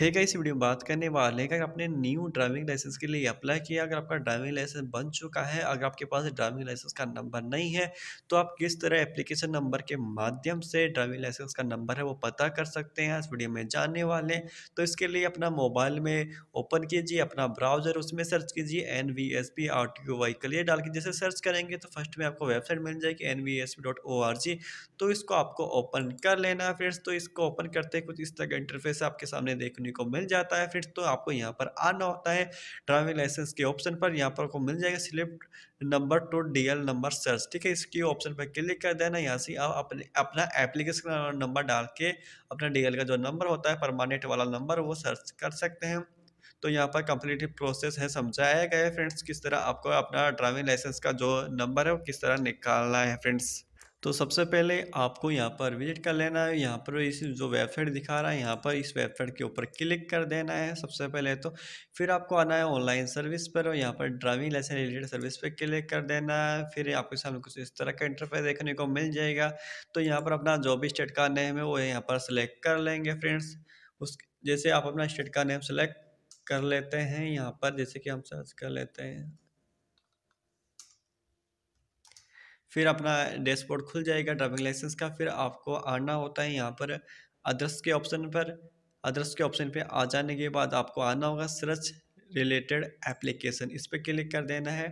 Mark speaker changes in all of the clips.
Speaker 1: है क्या इस वीडियो में बात करने वाले हैं कि आपने न्यू ड्राइविंग लाइसेंस के लिए अप्लाई किया अगर आपका ड्राइविंग लाइसेंस बन चुका है अगर आपके पास ड्राइविंग लाइसेंस का नंबर नहीं है तो आप किस तरह एप्लीकेशन नंबर के माध्यम से ड्राइविंग लाइसेंस का नंबर है वो पता कर सकते हैं इस वीडियो में जानने वाले हैं तो इसके लिए अपना मोबाइल में ओपन कीजिए अपना ब्राउजर उसमें सर्च कीजिए N V S P R T O Y clear डाल के जैसे सर्च करेंगे तो फर्स्ट में आपको वेबसाइट मिल जाएगी N V S P dot O R G तो इसको आपको ओपन कर लेना फ्रेंड्स तो इसको ओपन करते कुछ इस तरह का इंटरफेस आपके सामने देखने देखने को मिल जाता है फ्रेंड्स तो आपको यहाँ पर आना होता है ड्राइविंग लाइसेंस के ऑप्शन पर यहाँ पर आपको मिल जाएगा स्लिप नंबर टू तो डी एल नंबर सर्च ठीक है इसके ऑप्शन पर क्लिक कर देना यहाँ से आप अपने अपना एप्लीकेशन नंबर डाल के अपना डी का जो नंबर होता है परमानेंट वाला नंबर वो सर्च कर सकते हैं तो यहाँ पर कंप्लीट प्रोसेस है समझाया गया है फ्रेंड्स किस तरह आपको अपना ड्राइविंग लाइसेंस का जो नंबर है वो किस तरह निकालना है फ्रेंड्स तो सबसे पहले आपको यहाँ पर विजिट कर लेना है यहाँ पर इस जो वेबसाइट दिखा रहा है यहाँ पर इस वेबसाइट के ऊपर क्लिक कर देना है सबसे पहले तो फिर आपको आना है ऑनलाइन सर्विस पर और यहाँ पर ड्राइविंग लाइसेंस रिलेटेड सर्विस पर क्लिक कर देना है फिर आपके सामने कुछ इस तरह का इंटरफेस देखने को मिल जाएगा तो यहाँ पर अपना जो भी स्टेट का नेम है वो यहाँ पर सिलेक्ट कर लेंगे फ्रेंड्स उस जैसे आप अपना स्टेट का नेम सेलेक्ट कर लेते हैं यहाँ पर जैसे कि हम सर्च कर लेते हैं फिर अपना डैशबोर्ड खुल जाएगा ड्राइविंग लाइसेंस का फिर आपको आना होता है यहाँ पर अदर्स के ऑप्शन पर अदर्स के ऑप्शन पे आ जाने के बाद आपको आना होगा सर्च रिलेटेड एप्लीकेशन इस पर क्लिक कर देना है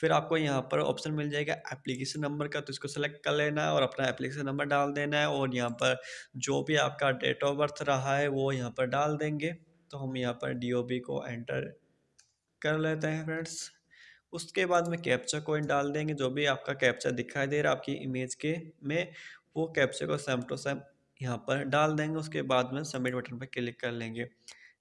Speaker 1: फिर आपको यहाँ पर ऑप्शन मिल जाएगा एप्लीकेशन नंबर का तो इसको सेलेक्ट कर लेना है और अपना एप्लीकेशन नंबर डाल देना है और यहाँ पर जो भी आपका डेट ऑफ बर्थ रहा है वो यहाँ पर डाल देंगे तो हम यहाँ पर डी को एंटर कर लेते हैं फ्रेंड्स उसके बाद में कैप्चा कोड डाल देंगे जो भी आपका कैप्चा दिखाई दे रहा है आपकी इमेज के में वो कैप्चा को सेम टू सेम यहाँ पर डाल देंगे उसके बाद में सबमिट बटन पर क्लिक कर लेंगे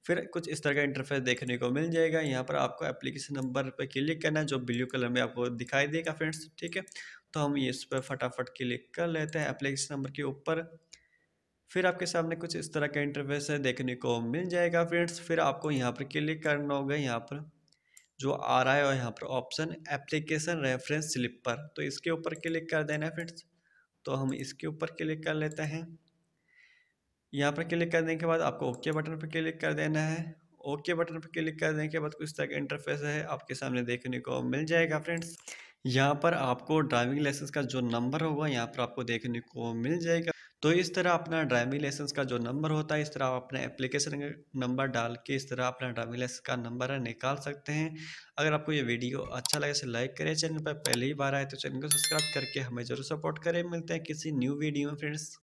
Speaker 1: फिर कुछ इस तरह का इंटरफेस देखने को मिल जाएगा यहाँ पर आपको एप्लीकेशन नंबर पर क्लिक करना है जो ब्लू कलर में आपको दिखाई देगा फ्रेंड्स ठीक है तो हम इस पर फटाफट क्लिक कर लेते हैं एप्लीकेशन नंबर के ऊपर फिर आपके सामने कुछ इस तरह का इंटरफेस है देखने को मिल जाएगा फ्रेंड्स फिर आपको यहाँ पर क्लिक करना होगा यहाँ पर जो आ रहा है और यहाँ पर ऑप्शन एप्लीकेशन रेफरेंस स्लिप पर तो इसके ऊपर क्लिक कर देना है फ्रेंड्स तो हम इसके ऊपर क्लिक कर लेते हैं यहाँ पर क्लिक करने के बाद आपको ओके बटन पर क्लिक कर देना है ओके बटन पर क्लिक करने के बाद कुछ तरह का इंटरफेस है आपके सामने देखने को मिल जाएगा फ्रेंड्स यहाँ पर आपको ड्राइविंग लाइसेंस का जो नंबर होगा यहाँ पर आपको देखने को मिल जाएगा तो इस तरह अपना ड्राइविंग लाइसेंस का जो नंबर होता है इस तरह आप अपने एप्लीकेशन नंबर डाल के इस तरह अपना ड्राइविंग लाइसेंस का नंबर है निकाल सकते हैं अगर आपको ये वीडियो अच्छा लगे तो लाइक करें चैनल पर पहली बार आए तो चैनल को सब्सक्राइब करके हमें जरूर सपोर्ट करें मिलते हैं किसी न्यू वीडियो में फ्रेंड्स